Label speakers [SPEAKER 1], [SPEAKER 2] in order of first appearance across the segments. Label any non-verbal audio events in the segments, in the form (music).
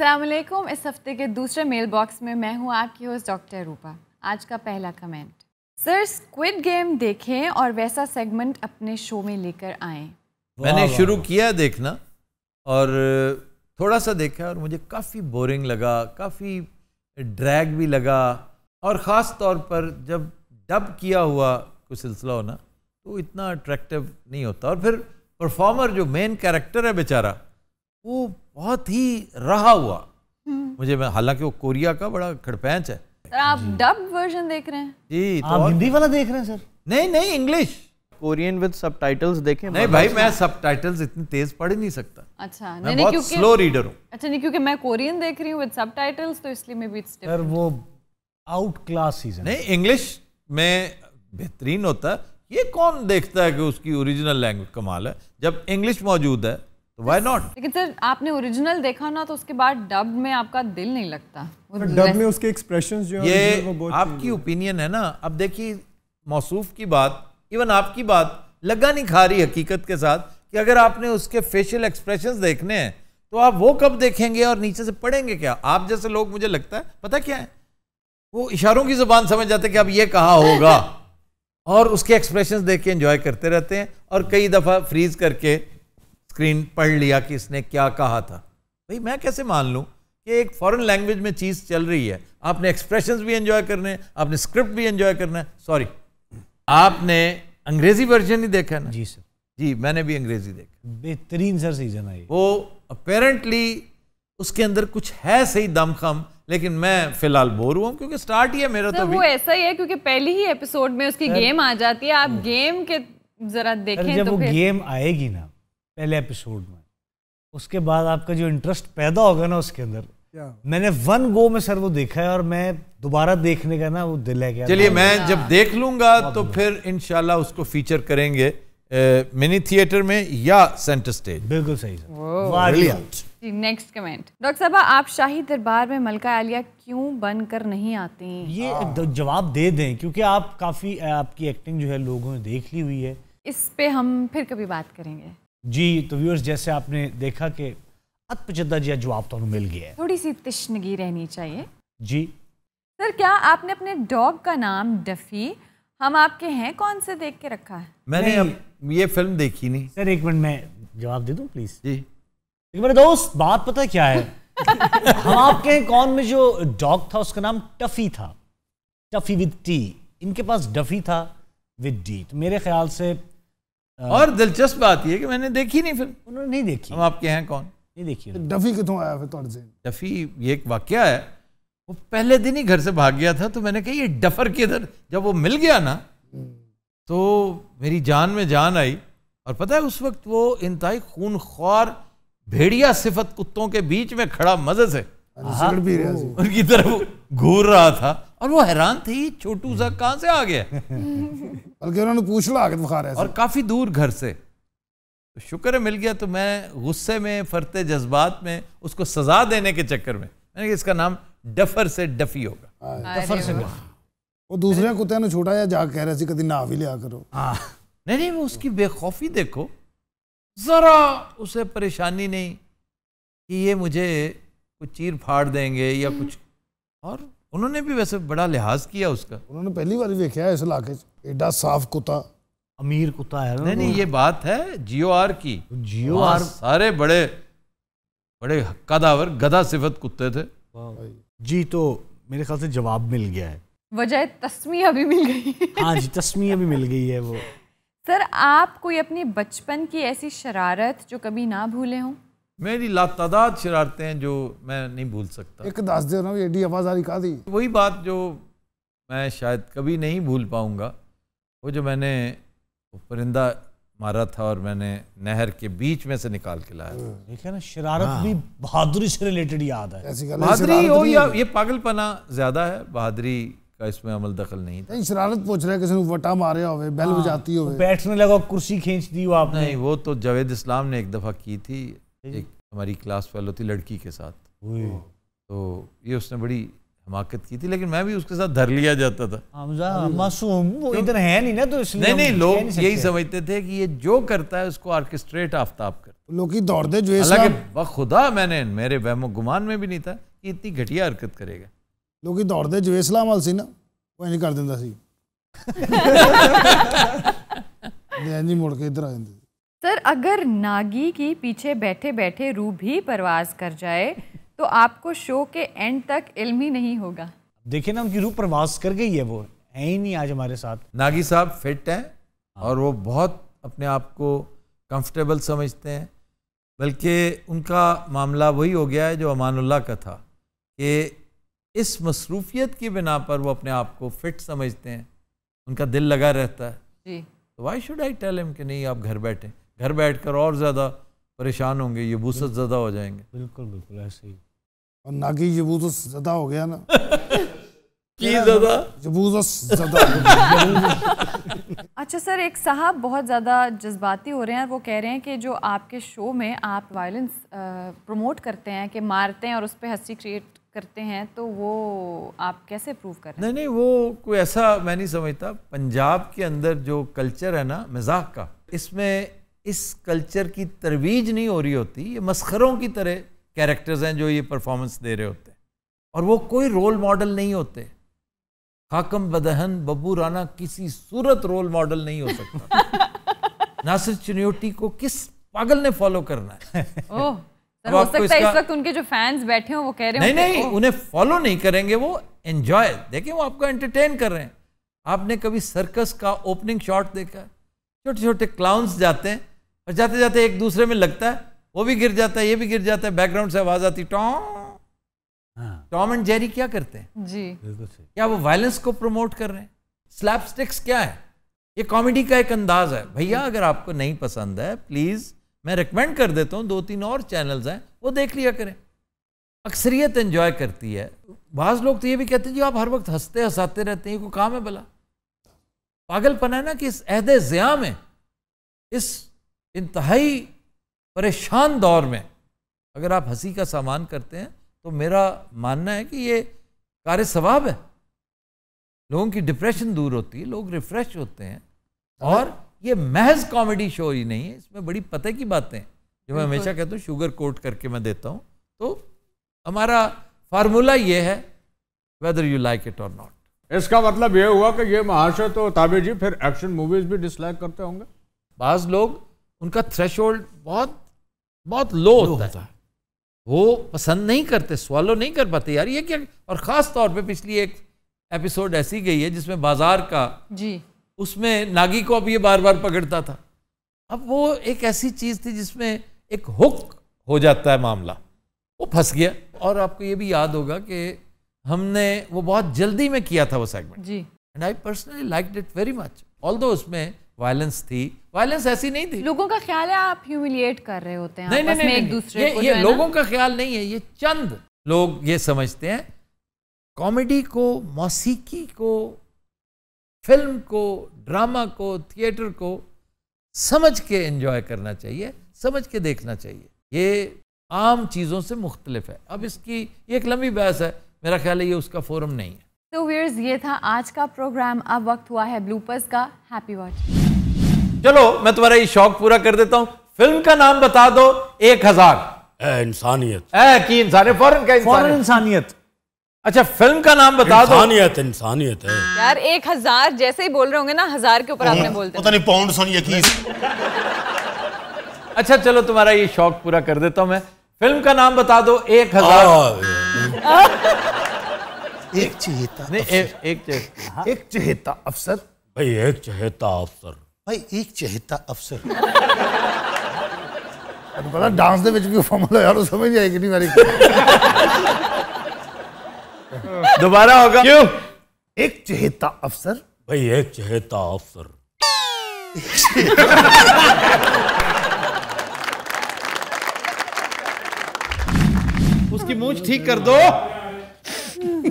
[SPEAKER 1] असलकुम इस हफ्ते के दूसरे मेल बॉक्स में मैं हूँ आपकी होस्ट डॉक्टर रूपा आज का पहला कमेंट सर स्क्विड गेम देखें और वैसा सेगमेंट अपने शो में लेकर आए मैंने शुरू
[SPEAKER 2] किया देखना और थोड़ा सा देखा और मुझे काफ़ी बोरिंग लगा काफ़ी ड्रैग भी लगा और ख़ास तौर पर जब डब किया हुआ कोई सिलसिला होना तो इतना अट्रैक्टिव नहीं होता और फिर परफॉर्मर जो मेन कैरेक्टर है बेचारा वो बहुत ही रहा हुआ मुझे हालांकि वो कोरिया का बड़ा खड़पैंच है
[SPEAKER 1] सर आप डब वर्जन देख रहे हैं
[SPEAKER 2] जी तो आप हिंदी वाला
[SPEAKER 1] देख रहे हैं सर नहीं नहीं इंग्लिश
[SPEAKER 2] कोरियन विद सबटाइटल्स देखें नहीं भाई मैं सबटाइटल्स इतनी तेज पढ़ नहीं सकता
[SPEAKER 1] अच्छा मैं नहीं, स्लो रीडर हूं अच्छा नहीं क्योंकि मैं कोरियन देख रही हूं विद सबटाइटल्स तो इसलिए मे बी इट्स सर वो आउट क्लास
[SPEAKER 2] सीजन नहीं इंग्लिश में बेहतरीन होता है ये कौन देखता है कि उसकी ओरिजिनल लैंग्वेज कमाल है जब इंग्लिश मौजूद है Why not?
[SPEAKER 1] लेकिन सर आपने ओरिजिनल देखा ना तो उसके बाद डब में आपका दिल नहीं लगता डब में उसके एक्सप्रेशंस जो ये आपकी
[SPEAKER 2] ओपिनियन है ना अब देखिए मौसूफ की बात इवन आपकी बात लगा नहीं खा रही हकीकत के साथ कि अगर आपने उसके फेशियल एक्सप्रेशंस देखने हैं तो आप वो कब देखेंगे और नीचे से पढ़ेंगे क्या आप जैसे लोग मुझे लगता है पता क्या है वो इशारों की जुबान समझ जाते कि अब ये कहा होगा और उसके एक्सप्रेशंस देख के एंजॉय करते रहते हैं और कई दफ़ा फ्रीज करके स्क्रीन पढ़ लिया कि इसने क्या कहा था भाई मैं कैसे मान लूँ कि एक फॉरेन लैंग्वेज में चीज़ चल रही है आपने एक्सप्रेशंस भी एंजॉय करने हैं आपने स्क्रिप्ट भी एंजॉय करना है सॉरी आपने अंग्रेजी वर्जन ही देखा ना जी सर जी मैंने भी अंग्रेजी देखा बेहतरीन सर सीजन आई वो अपेरेंटली उसके अंदर कुछ है सही दमखम लेकिन मैं फिलहाल बोर हुआ क्योंकि स्टार्ट ही है मेरा तो वो
[SPEAKER 1] ऐसा ही है क्योंकि पहली ही एपिसोड में उसकी गेम आ जाती है आप गेम के जरा देखें तो जब वो गेम
[SPEAKER 2] आएगी ना
[SPEAKER 3] पहले एपिसोड में उसके बाद आपका जो इंटरेस्ट पैदा होगा ना उसके अंदर मैंने वन गो में सर वो देखा है और मैं दोबारा देखने का ना वो दिल है क्या चलिए मैं जब देख
[SPEAKER 2] लूंगा तो फिर इनशाला उसको फीचर करेंगे मिनी थिएटर में या सेंटर स्टेज बिल्कुल सही सर
[SPEAKER 1] नेक्स्ट कमेंट डॉक्टर साहब आप शाही दरबार में मलका आलिया क्यों बनकर नहीं आती ये ah.
[SPEAKER 3] जवाब दे दें क्योंकि आप काफी आपकी एक्टिंग जो है लोगों ने देख ली हुई है
[SPEAKER 1] इस पे हम फिर कभी बात करेंगे
[SPEAKER 3] जी तो व्यूअर्स जैसे आपने देखा कि ਅਤਪਚਿੱਦਾ जी जवाब तो मिल गया है
[SPEAKER 1] थोड़ी सी तिश्नगी रहनी चाहिए जी सर क्या आपने अपने डॉग का नाम डफी हम आपके हैं कौन से देख के रखा है
[SPEAKER 2] मैंने ये फिल्म देखी नहीं सर एक मिनट मैं
[SPEAKER 3] जवाब दे दूं प्लीज जी लेकिन मेरे दोस्त बात पता क्या है (laughs)
[SPEAKER 1] हम आपके हैं
[SPEAKER 3] कौन में जो डॉग था उसका नाम टफी था टफी विद टी इनके पास डफी था विद डी तो मेरे ख्याल से हाँ। और दिलचस्प बात यह कि मैंने देखी
[SPEAKER 2] नहीं फिल्म उन्होंने नहीं देखी हम आपके हैं कौन नहीं देखी डफी कितों आया फिर तौर डफी ये एक वाक्य है वो पहले दिन ही घर से भाग गया था तो मैंने कहा ये डफर किधर जब वो मिल गया ना हम्म। तो मेरी जान में जान आई और पता है उस वक्त वो इंतहाई खौर भेड़िया सिफत कुत्तों के बीच में खड़ा मजे से हाँ, हाँ। भी रहा उनकी तरफ घूर रहा था और वो हैरान थे छोटू सा हम्म। कहाँ से आ गया (laughs) बल्कि उन्होंने पूछ लो आगे बुखार है और काफ़ी दूर घर से तो शुक्र है मिल गया तो मैं गुस्से में फरते जज्बात में उसको सजा देने के चक्कर में मैंने कहा इसका नाम डफर से डफी होगा डफर से वो
[SPEAKER 3] दूसरे कुत्ते ने छोटा या जा
[SPEAKER 2] कह रहे थे कभी ना भी लिया करो हाँ नहीं नहीं वो उसकी बेखौफी देखो ज़रा उसे परेशानी नहीं कि ये मुझे कुछ चीर फाड़ देंगे या हम्म। कुछ और उन्होंने भी वैसे बड़ा लिहाज किया उसका
[SPEAKER 3] उन्होंने पहली बार देखा है इस इलाके एडा साफ कुत्ता अमीर कुत्ता है नहीं नहीं ये
[SPEAKER 2] बात है जियो आर की जियो आर सारे बड़े बड़े कदावर गधा सिफत कुत्ते थे जी तो मेरे ख्याल से जवाब मिल गया है
[SPEAKER 1] वजह तस्मिया भी मिल गई
[SPEAKER 2] हाँ जी तस्मिया भी मिल गई है वो
[SPEAKER 1] (laughs) सर आप कोई अपने बचपन की ऐसी शरारत जो कभी ना भूले हों
[SPEAKER 2] मेरी लातादाद शरारतें हैं जो मैं नहीं भूल सकता एक दस दे रहा एडी आवाज आ रही दी वही बात जो मैं शायद कभी नहीं भूल पाऊंगा वो जो मैंने परिंदा मारा था और मैंने नहर के बीच में से निकाल के लाया हम्म, देखिए
[SPEAKER 3] ना शरारत हाँ। भी बहादुरी से रिलेटेड याद है बहादुरी हो या ये
[SPEAKER 2] पागलपना ज्यादा है बहादुरी का इसमें अमल दखल नहीं था शरारत पूछ रहा है किसी वटा मारे हो बैल हाँ, बजाती हो बैठने लगा कुर्सी खींच दी हो आपने नहीं वो तो जावेद इस्लाम ने एक दफा की थी एक हमारी क्लास फेलो थी लड़की के साथ तो ये उसने बड़ी हमाकत की थी लेकिन मैं भी उसके साथ धर लिया जाता था
[SPEAKER 3] मासूम वो इधर है नहीं ना तो इसलिए नहीं नहीं लोग यही समझते
[SPEAKER 2] थे कि ये जो करता है उसको आर्केस्ट्रेट आफ्ताब कर लोग दौड़ते जो हालांकि खुदा मैंने मेरे वहमो गुमान में भी नहीं था कि इतनी घटिया हरकत करेगा
[SPEAKER 3] लोग दौड़ते जो इस्लाम वाल सी ना वो नहीं कर देता सी ਨਹੀਂ ਮੁੜ ਕੇ ਇੱਧਰ ਆ ਜਾਂਦੇ
[SPEAKER 1] सर अगर नागी की पीछे बैठे बैठे रू भी परवाज कर जाए तो आपको शो के एंड तक इल्म ही नहीं होगा
[SPEAKER 2] देखिए ना उनकी रूह प्रवास कर गई है वो है ही नहीं आज हमारे साथ नागी साहब फिट हैं और वो बहुत अपने आप को कंफर्टेबल समझते हैं बल्कि उनका मामला वही हो गया है जो अमानुल्लाह का था कि इस मसरूफियत की बिना पर वो अपने आप को फिट समझते हैं उनका दिल लगा रहता है जी तो why should I tell him कि नहीं आप घर बैठे घर बैठ कर और ज़्यादा परेशान होंगे ये बूसत ज्यादा हो जाएंगे
[SPEAKER 3] बिल्कुल बिल्कुल ऐसे ही और नागी बूसत ज़्यादा हो गया ना (laughs) (laughs)
[SPEAKER 1] अच्छा सर एक साहब बहुत ज़्यादा जज्बाती हो रहे हैं वो कह रहे हैं कि जो आपके शो में आप वायलेंस प्रमोट करते हैं कि मारते हैं और उस पर हंसी क्रिएट करते हैं तो वो आप कैसे प्रूव कर रहे हैं नहीं
[SPEAKER 2] नहीं वो कोई ऐसा मैं नहीं समझता पंजाब के अंदर जो कल्चर है ना मजाक का इसमें इस कल्चर की तरवीज नहीं हो रही होती ये मस्खरों की तरह कैरेक्टर्स हैं जो ये परफॉर्मेंस दे रहे होते हैं और वो कोई रोल मॉडल नहीं होते खाकम बदहन बब्बू राना किसी सूरत रोल मॉडल नहीं हो सकता (laughs) नासिर चुनियोटी को किस पागल ने फॉलो करना है
[SPEAKER 1] (laughs) ओ, हो सकता है इस वक्त उनके जो फैंस बैठे हो वो कह रहे हैं नहीं नहीं
[SPEAKER 2] उन्हें फॉलो नहीं करेंगे वो एंजॉय देखें वो आपको एंटरटेन कर रहे हैं आपने कभी सर्कस का ओपनिंग शॉट देखा छोटे छोटे क्लाउंस जाते हैं और जाते जाते एक दूसरे में लगता है वो भी गिर जाता है ये भी गिर जाता है बैकग्राउंड से आवाज आती टॉम हाँ। टॉम एंड जेरी क्या करते हैं जी बिल्कुल तो क्या वो वायलेंस को प्रमोट कर रहे हैं स्टिक्स क्या है ये कॉमेडी का एक अंदाज है भैया अगर आपको नहीं पसंद है प्लीज मैं रिकमेंड कर देता हूँ दो तीन और चैनल्स हैं वो देख लिया करें अक्सरियत एंजॉय करती है बाज लोग तो ये भी कहते हैं जी आप हर वक्त हंसते हंसाते रहते हैं ये कोई काम है भला पागलपन है ना कि इस अहद ज़िया में इस इंतहाई परेशान दौर में अगर आप हंसी का सामान करते हैं तो मेरा मानना है कि ये कार्य सवाब है लोगों की डिप्रेशन दूर होती है लोग रिफ्रेश होते हैं और ये महज कॉमेडी शो ही नहीं है इसमें बड़ी पते की बातें जो मैं हमेशा कहता हूँ शुगर कोट करके मैं देता हूँ तो हमारा फार्मूला ये है वेदर यू लाइक इट और नॉट इसका मतलब ये हुआ कि ये महाशय तो ताबे जी फिर एक्शन मूवीज भी डिसलाइक करते होंगे बाज लोग उनका थ्रेश बहुत बहुत लो, लो होता, होता है वो पसंद नहीं करते सवालो नहीं कर पाते यार ये क्या और ख़ास तौर पे पिछली एक एपिसोड ऐसी गई है जिसमें बाजार का जी उसमें नागी को अब ये बार बार पकड़ता था अब वो एक ऐसी चीज़ थी जिसमें एक हुक हो जाता है मामला वो फंस गया और आपको ये भी याद होगा कि हमने वो बहुत जल्दी में किया था वो सेगमेंट जी and I personally like it very much all उसमें वायलेंस थी
[SPEAKER 1] वायलेंस ऐसी नहीं थी लोगों का ख्याल है आप ह्यूमिलिएट कर रहे होते हैं नहीं, नहीं, नहीं, नहीं, एक दूसरे ये, को ये लोगों
[SPEAKER 2] का ख्याल नहीं है ये चंद लोग ये समझते हैं कॉमेडी को मौसीकी को फिल्म को ड्रामा को थिएटर को समझ के एंजॉय करना चाहिए समझ के देखना चाहिए ये आम चीज़ों से मुख्तलिफ है अब इसकी एक लंबी बहस है मेरा ख्याल है ये उसका फोरम नहीं है
[SPEAKER 1] तो so, ये था आज का प्रोग्राम अब वक्त हुआ है ब्लूपर्स का हैप्पी वॉचिंग
[SPEAKER 2] चलो मैं तुम्हारा ये शौक पूरा कर देता हूँ फिल्म का नाम बता दो एक हजार इंसानियत की इंसानियत फॉरन का फॉरन इंसानियत अच्छा फिल्म का नाम बता दो इंसानियत
[SPEAKER 3] इंसानियत है
[SPEAKER 1] यार एक हजार जैसे ही बोल रहे होंगे ना हजार के ऊपर आपने बोलते पता नहीं
[SPEAKER 2] पाउंड सोनी यकीन अच्छा चलो तुम्हारा ये शौक पूरा कर देता हूँ मैं फिल्म का नाम बता दो एक हजार
[SPEAKER 3] आ,
[SPEAKER 1] आ,
[SPEAKER 2] एक चहेता नहीं एक चहेता एक चहेता अफसर
[SPEAKER 3] भाई एक चहेता अफसर भाई एक चहेता अफसर ਤੁਹਾਨੂੰ ਪਤਾ ਡਾਂਸ ਦੇ ਵਿੱਚ ਵੀ समझ ਯਾਰ ਉਹ नहीं मेरी दोबारा होगा क्यों एक चहेता अफसर भाई एक चहेता अफसर
[SPEAKER 2] उसकी मूछ ठीक कर दो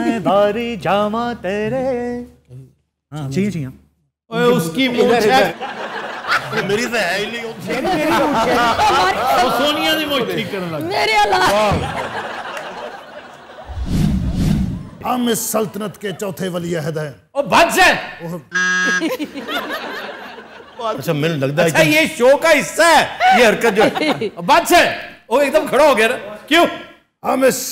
[SPEAKER 1] मैं भारी
[SPEAKER 3] जामा तेरे चाहिए हाँ, हाँ। चाहिए ओए उसकी मूछ है मेरी तो है ही नहीं वो तो (laughs) सोनिया मूछ ठीक करने मेरे अल्लाह हम इस सल्तनत के चौथे वली अहद हैं ओ
[SPEAKER 2] अच्छा मेरे लगता अच्छा, है ये शो का हिस्सा है ये हरकत जो बात है वो एकदम खड़ा हो गया ना क्यों हम इस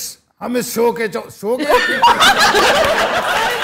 [SPEAKER 2] हम इस शो के शो के
[SPEAKER 3] (laughs)